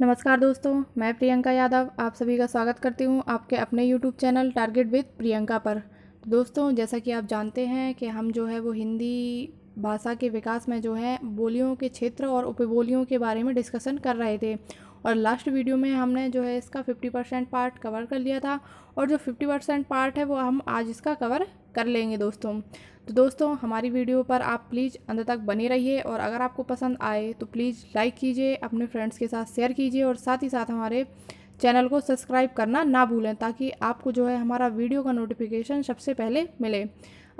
नमस्कार दोस्तों मैं प्रियंका यादव आप सभी का स्वागत करती हूं आपके अपने YouTube channel target with Priyanka पर दोस्तों जैसा कि आप जानते हैं कि हम जो है वो हिंदी भाषा के विकास में जो है बोलियों के क्षेत्र और उपबोलियों के बारे में डिस्कशन कर रहे थे और लास्ट वीडियो में हमने जो है इसका फिफ्टी परसेंट पार्ट कवर कर लिया था और जो फिफ्टी परसेंट पार्ट है वो हम आज इसका कवर कर लेंगे दोस्तों तो दोस्तों हमारी वीडियो पर आप प्लीज़ अंत तक बने रहिए और अगर आपको पसंद आए तो प्लीज़ लाइक कीजिए अपने फ्रेंड्स के साथ शेयर कीजिए और साथ ही साथ हमारे चैनल को सब्सक्राइब करना ना भूलें ताकि आपको जो है हमारा वीडियो का नोटिफिकेशन सबसे पहले मिले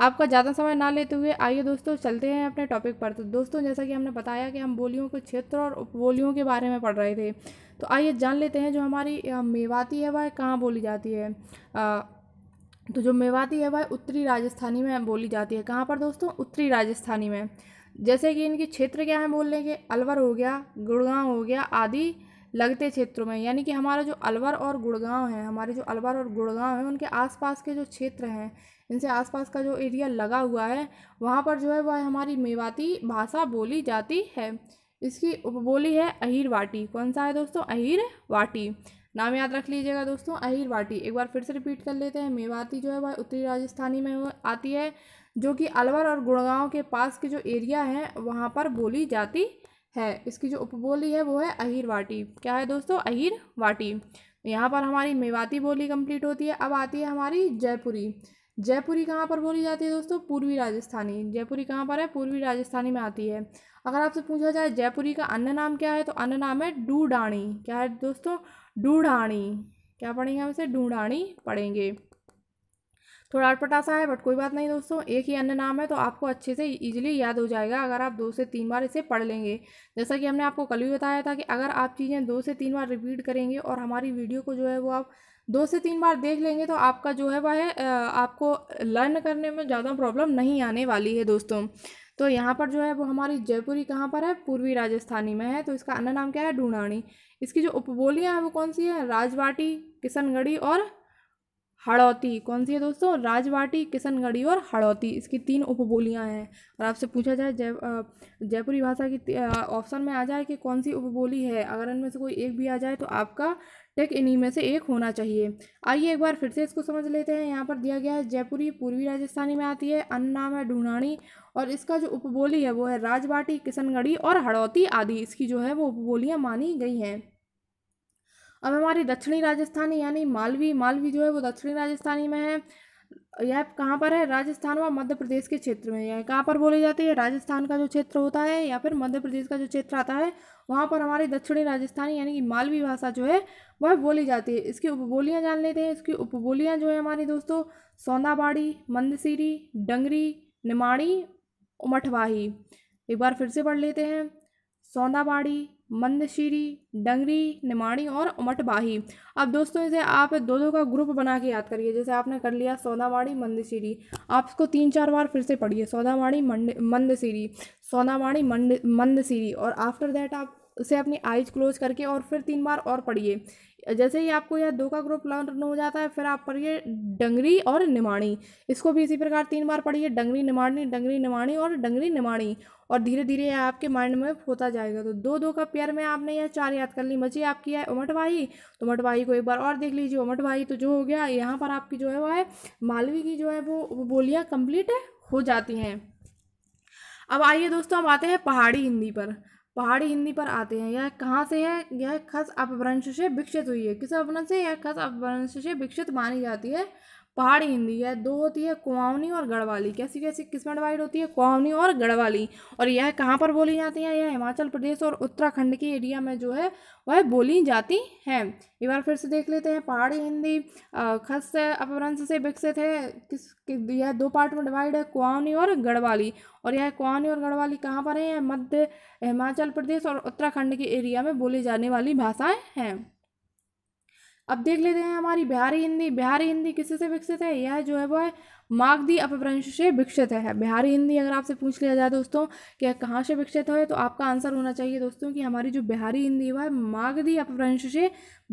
आपका ज़्यादा समय ना लेते हुए आइए दोस्तों चलते हैं अपने टॉपिक पर तो दोस्तों जैसा कि हमने बताया कि हम बोलियों के क्षेत्र और उपबोलियों के बारे में पढ़ रहे थे तो आइए जान लेते हैं जो हमारी मेवाती है वह कहाँ बोली जाती है आ, तो जो मेवाती है वह उत्तरी राजस्थानी में बोली जाती है कहाँ पर दोस्तों उत्तरी राजस्थानी में जैसे कि इनके क्षेत्र क्या हैं बोलने के अलवर हो गया गुड़गांव हो गया आदि लगते क्षेत्रों में यानी कि हमारा जो अलवर और गुड़गांव है हमारे जो अलवर और गुड़गांव है उनके आसपास के जो क्षेत्र हैं इनसे आसपास का जो एरिया लगा हुआ है वहाँ पर जो है वह हमारी मेवाती भाषा बोली जाती है इसकी उपबोली है अहिरवाटी कौन सा है दोस्तों अहिरवाटी नाम याद रख लीजिएगा दोस्तों अहिरवाटी एक बार फिर से रिपीट कर लेते हैं मेवाती जो है वह उत्तरी राजस्थानी में आती है जो कि अलवर और गुड़गांव के पास के जो एरिया है वहाँ पर बोली जाती है इसकी जो उपबोली है वो है अहिरवाटी क्या है दोस्तों अहिरवाटी यहाँ पर हमारी मेवाती बोली कंप्लीट होती है अब आती है हमारी जयपुरी जयपुरी कहाँ पर बोली जाती है दोस्तों पूर्वी राजस्थानी जयपुरी कहाँ पर है पूर्वी राजस्थानी में आती है अगर आपसे पूछा जाए जयपुरी का अन्य नाम क्या है तो अन्य नाम है डूडाणी क्या है दोस्तों डूढ़ाणी क्या पढ़ेंगे हम इसे डूढ़ाणी पढ़ेंगे थोड़ा अटपटा सा है बट कोई बात नहीं दोस्तों एक ही अन्य नाम है तो आपको अच्छे से इजीली याद हो जाएगा अगर आप दो से तीन बार इसे पढ़ लेंगे जैसा कि हमने आपको कल भी बताया था कि अगर आप चीज़ें दो से तीन बार रिपीट करेंगे और हमारी वीडियो को जो है वो आप दो से तीन बार देख लेंगे तो आपका जो है वह है आपको लर्न करने में ज़्यादा प्रॉब्लम नहीं आने वाली है दोस्तों तो यहाँ पर जो है वो हमारी जयपुरी कहाँ पर है पूर्वी राजस्थानी में है तो इसका अन्य नाम क्या है ढूंढाणी इसकी जो उपबोलियाँ हैं वो कौन सी है राजवाटी किशनगढ़ी और हड़ौती कौन सी है दोस्तों राजवाटी किशनगढ़ी और हड़ौती इसकी तीन उपबोलियाँ हैं और आपसे पूछा जाए जय जयपुरी भाषा की ऑप्शन में आ जाए कि कौन सी उपबोली है अगर इनमें से कोई एक भी आ जाए तो आपका एक इन्हीं में से एक होना चाहिए आइए एक बार फिर से इसको समझ लेते हैं यहाँ पर दिया गया है जयपुरी पूर्वी राजस्थानी में आती है अन्य नाम है ढूंढाणी और इसका जो उपबोली है वो है राजबाटी किशनगढ़ी और हड़ौती आदि इसकी जो है वो उपबोलियाँ मानी गई हैं अब हमारी दक्षिणी राजस्थानी यानी मालवी मालवी जो है वो दक्षिणी राजस्थानी में है यह कहाँ पर है राजस्थान व मध्य प्रदेश के क्षेत्र में यह कहाँ पर बोली जाती है राजस्थान का जो क्षेत्र होता है या फिर मध्य प्रदेश का जो क्षेत्र आता है वहाँ पर हमारी दक्षिणी राजस्थानी यानी कि मालवी भाषा जो है वह बोली जाती है इसकी उपबोलियाँ जान लेते हैं इसकी उपबोलियाँ जो है हमारी दोस्तों सौंदाबाड़ी मंदसीरी डंगरी निमाड़ी उमठवाही एक बार फिर से पढ़ लेते हैं सौंदाबाड़ी मंदशीरी डंगरी निमाड़ी और उमटबाही अब दोस्तों इसे आप दो दो का ग्रुप बना के याद करिए जैसे आपने कर लिया सोनावाड़ी मंदशीरी आप इसको तीन चार बार फिर से पढ़िए सोनावाड़ी मंड मंदशीरी सोनावाड़ी मंड मंदशीरी और आफ्टर दैट आप उसे अपनी आइज क्लोज करके और फिर तीन बार और पढ़िए जैसे ही आपको यह दो का ग्रुप लर्न हो जाता है फिर आप पढ़िए डंगरी और निमाणी इसको भी इसी प्रकार तीन बार पढ़िए डंगरी निमाणी डंगरी निमाणी और डंगरी निमाणी और धीरे धीरे यह आपके माइंड में होता जाएगा तो दो दो का पेयर में आपने यह चार याद कर ली मची आपकी है उमट भाई तो उमट भाई को एक बार और देख लीजिए उमट भाई तो जो हो गया यहाँ पर आपकी जो है वह है मालवी की जो है वो, वो बोलियाँ कंप्लीट हो जाती हैं अब आइए दोस्तों हम आते हैं पहाड़ी हिंदी पर पहाड़ी हिंदी पर आते हैं यह कहाँ से है यह खस अपभ्रंश से विकसित हुई है किस अपभ्रंश से यह खस अपभ्रंश से विकसित मानी जाती है पहाड़ी हिंदी है दो होती है कुआवनी और गढ़वाली कैसी कैसी किस्में डिवाइड होती है कुआवनी और गढ़वाली और यह कहाँ पर बोली जाती है यह हिमाचल प्रदेश और उत्तराखंड के एरिया में जो है वह बोली जाती हैं एक बार फिर से देख लेते हैं पहाड़ी हिंदी खस अपभ्रंश से विकसित है किस यह दो पार्ट में डिवाइड है कुआवनी और गढ़वाली और यह कुआवनी और गढ़वाली कहाँ पर है यह मध्य हिमाचल प्रदेश और उत्तराखंड के एरिया में बोली जाने वाली भाषाएँ हैं अब देख लेते हैं हमारी बिहारी हिंदी बिहारी हिंदी किससे से विकसित है यह जो है वो है मागधी अपभ्रंश से विकसित है बिहारी हिंदी अगर आपसे पूछ लिया जाए दोस्तों कि यह कहाँ से विकसित है तो आपका आंसर होना चाहिए दोस्तों कि हमारी जो बिहारी हिंदी वह मागधी अपभ्रंश से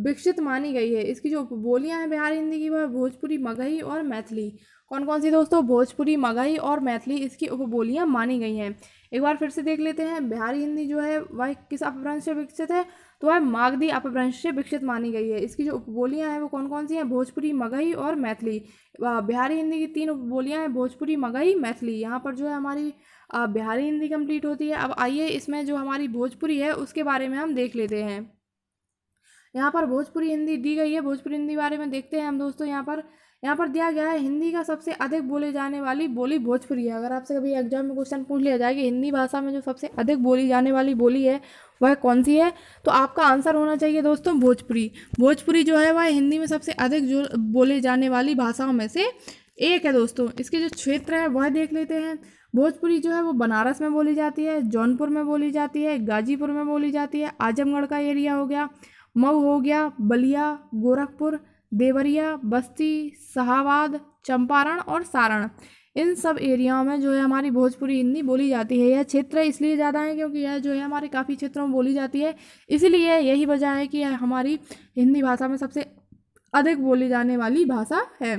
विकसित मानी गई है इसकी जो बोलियाँ हैं बिहारी हिंदी की वह भोजपुरी मगही और मैथिली कौन कौन सी दोस्तों भोजपुरी मगही और मैथिली इसकी उपबोलियाँ मानी गई हैं एक बार फिर से देख लेते हैं बिहारी हिंदी जो है वह किस अपभ्रंश से विकसित है तो वह मागधी अपभ्रंश से विकसित मानी गई है इसकी जो उपबोलियां हैं वो कौन कौन सी हैं भोजपुरी मगही और मैथिली बिहारी हिंदी की तीन उपबोलियां हैं भोजपुरी मगही मैथिली यहाँ पर जो है हमारी बिहारी हिंदी कंप्लीट होती है अब आइए इसमें जो हमारी भोजपुरी है उसके बारे में हम देख लेते हैं यहाँ पर भोजपुरी हिंदी दी गई है भोजपुरी हिंदी बारे में देखते हैं हम दोस्तों यहाँ पर यहाँ पर दिया गया है हिंदी का सबसे अधिक बोली जाने वाली बोली भोजपुरी है अगर आपसे कभी एग्जाम में क्वेश्चन पूछ लिया जाए कि हिंदी भाषा में जो सबसे अधिक बोली जाने वाली बोली है वह कौन सी है तो आपका आंसर होना चाहिए दोस्तों भोजपुरी भोजपुरी जो है वह हिंदी में सबसे अधिक जो बोले जाने वाली भाषाओं में से एक है दोस्तों इसके जो क्षेत्र है वह देख लेते हैं भोजपुरी जो है वो बनारस में बोली जाती है जौनपुर में बोली जाती है गाजीपुर में बोली जाती है आजमगढ़ का एरिया हो गया मऊ हो गया बलिया गोरखपुर देवरिया बस्ती शहाबाद चंपारण और सारण इन सब एरियाओं में जो है हमारी भोजपुरी हिंदी बोली जाती है यह क्षेत्र इसलिए ज़्यादा है क्योंकि यह जो है हमारे काफ़ी क्षेत्रों में बोली जाती है इसीलिए यही वजह है कि यह हमारी हिंदी भाषा में सबसे अधिक बोली जाने वाली भाषा है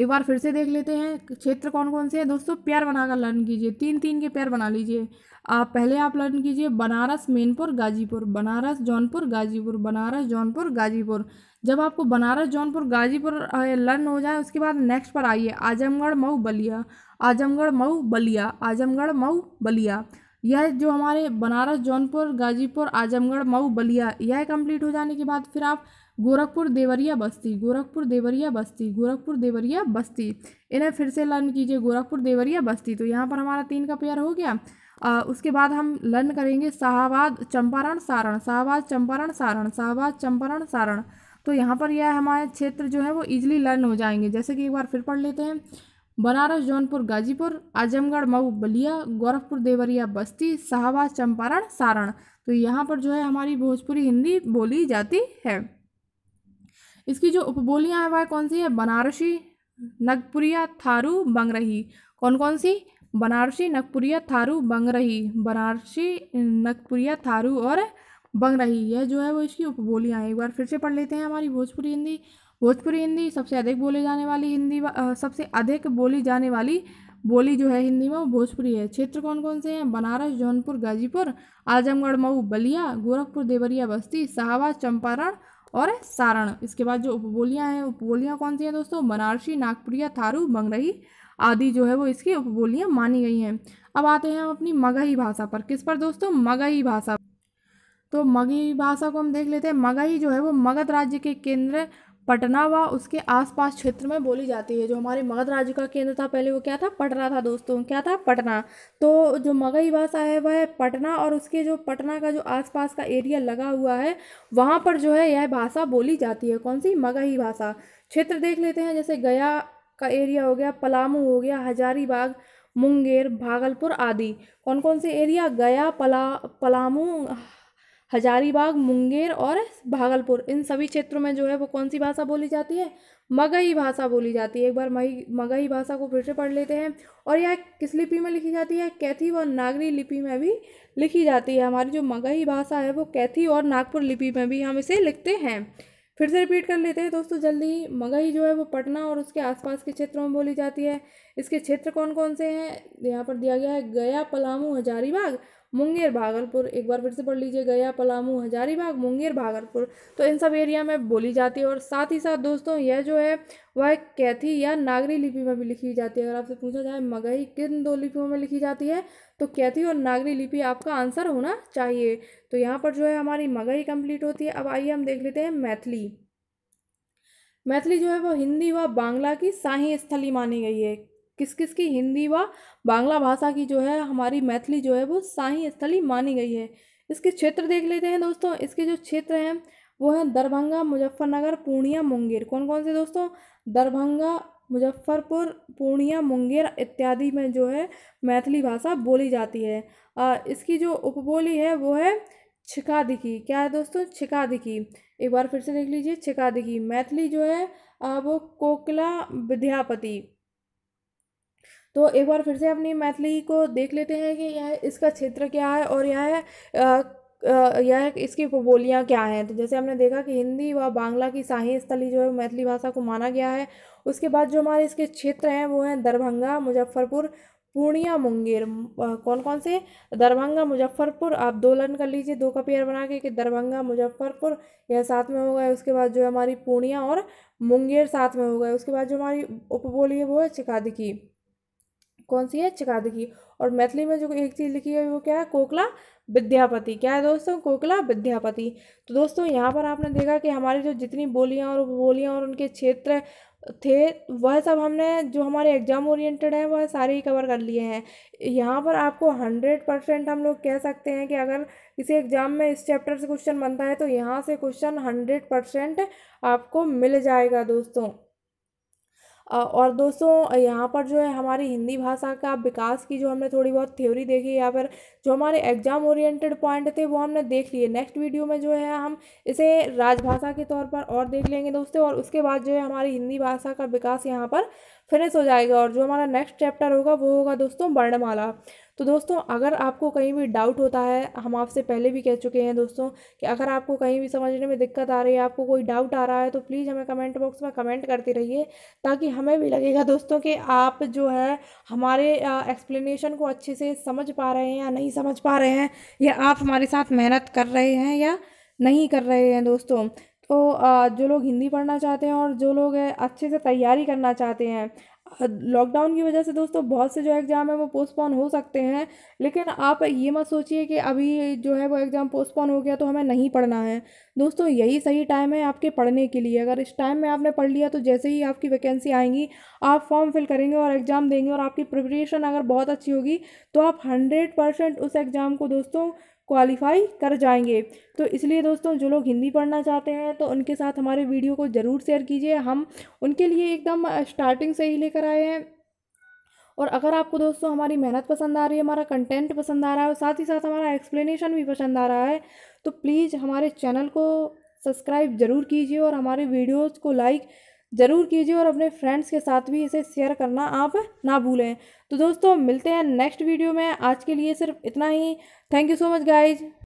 एक बार फिर से देख लेते हैं क्षेत्र कौन कौन से हैं दोस्तों पेयर बनाकर लर्न कीजिए तीन तीन के पेयर बना लीजिए आप पहले आप लर्न कीजिए बनारस मेनपुर गाजीपुर बनारस जौनपुर गाजीपुर बनारस जौनपुर गाजीपुर जब आपको बनारस जौनपुर गाजीपुर लर्न हो जाए उसके बाद नेक्स्ट पर आइए आजमगढ़ मऊ बलिया आजमगढ़ मऊ बलिया आजमगढ़ मऊ बलिया यह जो हमारे बनारस जौनपुर गाजीपुर आजमगढ़ मऊ बलिया यह कंप्लीट हो जाने के बाद फिर आप गोरखपुर देवरिया बस्ती गोरखपुर देवरिया बस्ती गोरखपुर देवरिया बस्ती इन्हें फिर से लर्न कीजिए गोरखपुर देवरिया बस्ती तो यहाँ पर हमारा तीन का पेयर हो गया आ, उसके बाद हम लर्न करेंगे शाहबाद चंपारण सारण शाहबाद चंपारण सारण शाहबाद चंपारण सारण तो यहाँ पर यह हमारे क्षेत्र जो है वो ईजिली लर्न हो जाएंगे जैसे कि एक बार फिर पढ़ लेते हैं बनारस जौनपुर गाजीपुर आजमगढ़ मऊ बलिया गोरखपुर देवरिया बस्ती शाहबाज चंपारण सारण तो यहाँ पर जो है हमारी भोजपुरी हिंदी बोली जाती है इसकी जो उपबोलियाँ हैं वह कौन सी है बनारसी नगपुरिया थारू बंगरही कौन कौन सी बनारसी नगपुरिया थारू बंगरही बनारसी नगपुरिया थारू और बंगरही यह जो है वो इसकी उपबोलियाँ हैं एक बार फिर से पढ़ लेते हैं हमारी भोजपुरी हिंदी भोजपुरी हिंदी सबसे अधिक बोली जाने वाली हिंदी सबसे अधिक बोली जाने वाली बोली जो है हिंदी में वो भोजपुरी है क्षेत्र कौन कौन से हैं बनारस जौनपुर गाजीपुर आजमगढ़ मऊ बलिया गोरखपुर देवरिया बस्ती शाहबाद चंपारण और सारण इसके बाद जो उपबोलियाँ हैं उपबोलियाँ कौन सी हैं दोस्तों बनारसी नागपुरिया थारू मंगरही आदि जो है वो इसकी उपबोलियाँ मानी गई हैं अब आते हैं हम अपनी मगही भाषा पर किस पर दोस्तों मगही भाषा तो मगही भाषा को हम देख लेते हैं मगही जो है वो मगध राज्य के केंद्र पटना व उसके आसपास क्षेत्र में बोली जाती है जो हमारे मगध राज्य का केंद्र था पहले वो क्या था पटना था दोस्तों क्या था पटना तो जो मगही भाषा है वह पटना और उसके जो पटना का जो आसपास का एरिया लगा हुआ है वहाँ पर जो है यह भाषा बोली जाती है कौन सी मगही भाषा क्षेत्र देख लेते हैं जैसे गया का एरिया हो गया पलामू हो गया हजारीबाग मुंगेर भागलपुर आदि कौन कौन से एरिया गया पला पलामू हजारीबाग मुंगेर और भागलपुर इन सभी क्षेत्रों में जो है वो कौन सी भाषा बोली जाती है मगही भाषा बोली जाती है एक बार मई मगही भाषा को फिर से पढ़ लेते हैं और यह किस लिपि में लिखी जाती है कैथी और नागरी लिपि में भी लिखी जाती है हमारी जो मगही भाषा है वो कैथी और नागपुर लिपि में भी हम इसे लिखते हैं फिर से रिपीट कर लेते हैं दोस्तों जल्दी मगही जो है वो पटना और उसके आसपास के क्षेत्रों में बोली जाती है इसके क्षेत्र कौन कौन से हैं यहाँ पर दिया गया है गया पलामू हजारीबाग मुंगेर भागलपुर एक बार फिर से पढ़ लीजिए गया पलामू हजारीबाग मुंगेर भागलपुर तो इन सब एरिया में बोली जाती है और साथ ही साथ दोस्तों यह जो है वह कैथी या नागरी लिपि में भी लिखी जाती है अगर आपसे पूछा जाए मगही किन दो लिपियों में लिखी जाती है तो कैथी और नागरी लिपि आपका आंसर होना चाहिए तो यहाँ पर जो है हमारी मगही कम्प्लीट होती है अब आइए हम देख लेते हैं मैथिली मैथिली जो है वो हिंदी व बांग्ला की शाही स्थली मानी गई है किस किस की हिंदी व बांग्ला भाषा की जो है हमारी मैथिली जो है वो शाही स्थली मानी गई है इसके क्षेत्र देख लेते हैं दोस्तों इसके जो क्षेत्र हैं वो हैं दरभंगा मुजफ्फरनगर पूर्णिया मुंगेर कौन कौन से दोस्तों दरभंगा मुजफ्फरपुर पूर्णिया मुंगेर इत्यादि में जो है मैथिली भाषा बोली जाती है आ, इसकी जो उपबोली है वो है दिखी क्या है दोस्तों दिखी एक बार फिर से देख लीजिए दिखी मैथिली जो है आ, वो कोकला विद्यापति तो एक बार फिर से अपनी मैथिली को देख लेते हैं कि यह इसका क्षेत्र क्या है और यह यह इसकी बोलियाँ क्या हैं तो जैसे हमने देखा कि हिंदी व बांग्ला की शाही स्थली जो है मैथिली भाषा को माना गया है उसके बाद जो हमारे इसके क्षेत्र हैं वो हैं दरभंगा मुजफ्फरपुर पूर्णिया मुंगेर कौन कौन से दरभंगा मुजफ्फरपुर आप दो लर्न कर लीजिए दो का पेयर बना के कि दरभंगा मुजफ्फरपुर यह साथ में हो गए उसके बाद जो हमारी पूर्णिया और मुंगेर साथ में हो गए उसके बाद जो हमारी उपबोली है वो है चिकादिकी कौन सी है चकादगी और मैथिली में जो एक चीज़ लिखी है वो क्या है कोकला विद्यापति क्या है दोस्तों कोकला विद्यापति तो दोस्तों यहाँ पर आपने देखा कि हमारी जो जितनी बोलियाँ और बोलियाँ और उनके क्षेत्र थे वह सब हमने जो हमारे एग्ज़ाम ओरिएंटेड हैं वह सारे ही कवर कर लिए हैं यहाँ पर आपको हंड्रेड परसेंट हम लोग कह सकते हैं कि अगर किसी एग्ज़ाम में इस चैप्टर से क्वेश्चन बनता है तो यहाँ से क्वेश्चन हंड्रेड परसेंट आपको मिल जाएगा दोस्तों और दोस्तों यहाँ पर जो है हमारी हिंदी भाषा का विकास की जो हमने थोड़ी बहुत थ्योरी देखी या फिर जो हमारे एग्जाम ओरिएंटेड पॉइंट थे वो हमने देख लिए नेक्स्ट वीडियो में जो है हम इसे राजभाषा के तौर पर और देख लेंगे दोस्तों और उसके बाद जो है हमारी हिंदी भाषा का विकास यहाँ पर फिनिश हो जाएगा और जो हमारा नेक्स्ट चैप्टर होगा वो होगा दोस्तों वर्णमाला तो दोस्तों अगर आपको कहीं भी डाउट होता है हम आपसे पहले भी कह चुके हैं दोस्तों कि अगर आपको कहीं भी समझने में दिक्कत आ रही है आपको कोई डाउट आ रहा है तो प्लीज़ हमें कमेंट बॉक्स में कमेंट करते रहिए ताकि हमें भी लगेगा दोस्तों कि आप जो है हमारे एक्सप्लेनेशन को अच्छे से समझ पा रहे हैं या नहीं समझ पा रहे हैं या आप हमारे साथ मेहनत कर रहे हैं या नहीं कर रहे हैं दोस्तों तो जो लोग हिंदी पढ़ना चाहते हैं और जो लोग अच्छे से तैयारी करना चाहते हैं लॉकडाउन की वजह से दोस्तों बहुत से जो एग्ज़ाम है वो पोस्टपोन हो सकते हैं लेकिन आप ये मत सोचिए कि अभी जो है वो एग्ज़ाम पोस्टपोन हो गया तो हमें नहीं पढ़ना है दोस्तों यही सही टाइम है आपके पढ़ने के लिए अगर इस टाइम में आपने पढ़ लिया तो जैसे ही आपकी वैकेंसी आएंगी आप फॉर्म फिल करेंगे और एग्ज़ाम देंगे और आपकी प्रिपरेशन अगर बहुत अच्छी होगी तो आप हंड्रेड परसेंट उस एग्ज़ाम को दोस्तों क्वालिफाई कर जाएंगे तो इसलिए दोस्तों जो लोग हिंदी पढ़ना चाहते हैं तो उनके साथ हमारे वीडियो को ज़रूर शेयर कीजिए हम उनके लिए एकदम स्टार्टिंग से ही लेकर आए हैं और अगर आपको दोस्तों हमारी मेहनत पसंद आ रही है हमारा कंटेंट पसंद आ रहा है और साथ ही साथ हमारा एक्सप्लेनेशन भी पसंद आ रहा है तो प्लीज़ हमारे चैनल को सब्सक्राइब ज़रूर कीजिए और हमारे वीडियोज़ को लाइक ज़रूर कीजिए और अपने फ्रेंड्स के साथ भी इसे शेयर करना आप ना भूलें तो दोस्तों मिलते हैं नेक्स्ट वीडियो में आज के लिए सिर्फ इतना ही thank you so much guys